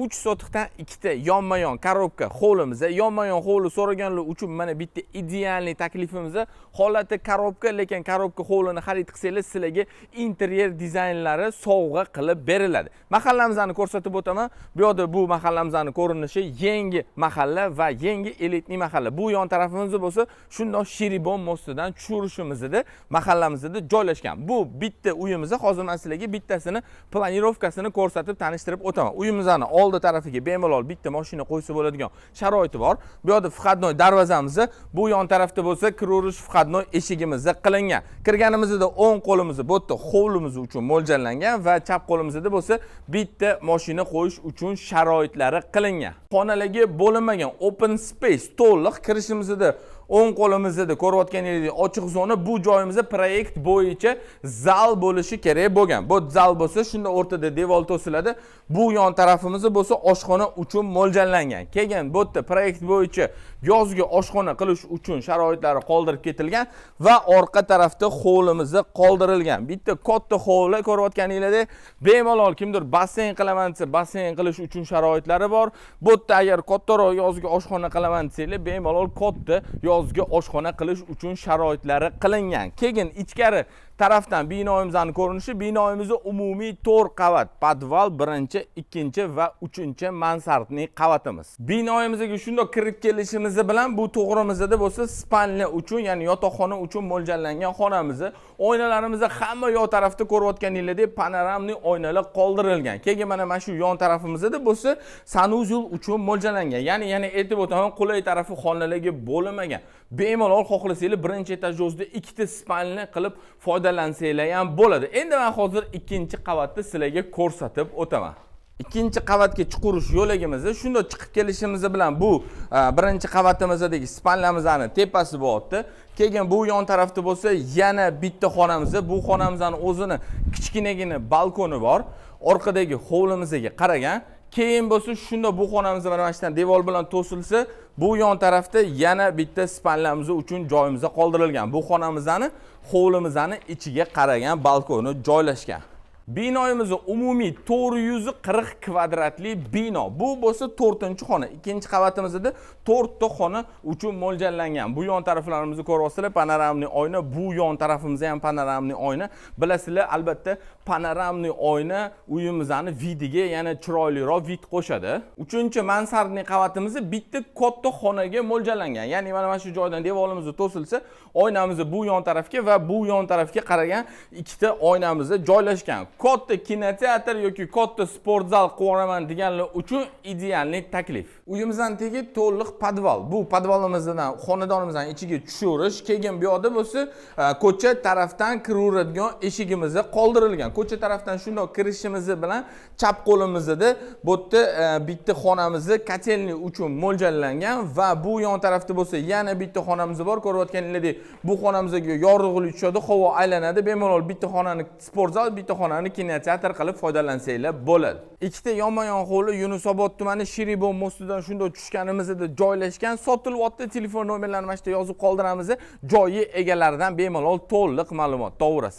uch sotixdan ikkita yonma yon korobka hovlimiz yonma yon hovli so'raganlar uchun mana bitta idealniy taklifimiz holati korobka lekin korobka hovlini xarid qilsangiz sizlarga interyer dizaynlari sovg'a qilib beriladi mahallamizni ko'rsatib o'taman bu yoqda bu mahallamizni ko'rinishi yangi mahalla va yangi elitniy mahalla bu yon tarafimizda bo'lsa shundoq shiribon mostidan tushirishimiz mahallamizda joylashgan bu bitta uyimizni hozir man sizlarga bittasini planirovkasini ko'rsatib tanishtirib o'taman uyimizni oldi tarafiga bemalol bitta mashina qo'ysa bo'ladigan sharoiti bor bu yoqda входной darvozamizni bu yon tarafda bo'lsa kiraverish входной eshigimiz qilingan kirganimizda o'ng qo'limizni bu yerda hovlimiz uchun mo'ljallangan va chap qo'limizda bo'lsa bitta mashina qo'yish uchun sharoitlari qilingan xonalarga bo'linmagan open space to'liq kirishimizda o'ng qo'limizda ko'rayotganingizdek ochiq zona bu joyimizda proyekt bo'yicha zal bo'lishi kerak bo'lgan bu zal bo'lsa shunda o'rtada devor to'siladi bu yon tarafimiz bo'lsa oshxona uchun mo'ljallangan keyin bu yerda proyekt bo'yicha yozgi oshxona qilish uchun sharoitlari qoldirib ketilgan va orqa tarafda hovlimiz qoldirilgan bitta katta hovli ko'rayotganingizdek bemalol kimdir basseyn qilaman desa basseyn qilish uchun sharoitlari bor bu yerda agar kattaroq yozgi oshxona qilaman desanglar bemalol katta ustozga oshxona qilish uchun sharoitlari qilingan keyin ichkari tarafdan binoyimizni ko'rinishi binoyimizni umumiy 4 qavat podval 1, 2 va 3 mansardni qavatimiz binoyimizga shundoq kirib kelishimiz bilan bu to'g'rimizda bo'lsa spalnya uchun ya'ni yotoqxona uchun mo'ljallangan xonamizni oynalarimizni hamma yo tarafda ko'rayotganinglardek panoramli oynalar qoldirilgan keyin mana mana shu yon tarafimizda bo'lsa sanuzul uchun mo'ljallangan ya'ni yana aytib o'taman qulay tarafi xonalarga bo'linmagan bemalol xohlasangiz birinchi etajda ikkita spalnya qilib foyda foydalansanglar ham bo'ladi endi man hozir ikkinchi qavatni sizlarga ko'rsatib o'taman ikkinchi qavatga chiqurish yo'lagimizni shundoq chiqib kelishimiz bilan bu birinchi qavatimizdagi spanlamizni tepasi bo'lyapti keyin bu yon tarafda bo'lsa yana bitta xonamiz bu xonamizni o'zini kichkinagina balkoni bor orqadagi hovlimizga qaragan keyin bo'lsa shunda bu xonamiz mana mana shu devor bilan to'silsa bu yon tarafda yana bitta spanlamiz uchun joyimiz qoldirilgan bu xonamizni hovlimizni ichiga qaragan balkoni joylashgan binoyimizni umumiy 440 kvadratli bino bu bo'lsa 4 xona 2 qavatimizda ta xona uchun mo'ljallangan bu yon taraflarimizni ko'ryapsizlar panoramniy oyna bu yon tarafimizda ham panoramniy oyna bilasizlar albatta panoramniy oyna uyimizni vidiga yana chiroyliroq vid qo'shadi 3 mansardniy qavatimiz bitta katta xonaga mo'ljallangan ya'ni mana mana shu joydan devorimizni to'silsa oynamizni bu yon tarafga va bu yon tarafga qaragan ikkita oynamizni joylashgan katta kinoteatr yoki katta sport zal qilib deganlar uchun idealniy taklif uyimizdan tegi to'liq podval bu podvalimizdan xonadonimizdan ichiga tushirish keyin bu yoqda bo'lsa e, ko'cha tarafdan kiraveradigan eshigimiz qoldirilgan ko'cha tarafdan shundoq kirishimiz bilan chap qo'limizda bu yerda e, bitta xonamiz katelni uchun mo'ljallangan va bu yon tarafda bo'lsa yana bitta xonamiz bor ko'rayotganinglardek bu xonamizga yorug'lik tushadi havo aylanadi bemalol bitta xonani sport zal bitta xonani mablag'larni kinoteatr qilib foydalansanglar bo'ladi ikkita yomon yon hovli yunusobod tumani shiribon mostidan shundoq tushganimizda joylashgan sotilyapti telefon nomerlarini mana shu yerda yozib qoldiramiz joyi egalaridan bemalol to'liq ma'lumot to'g'risi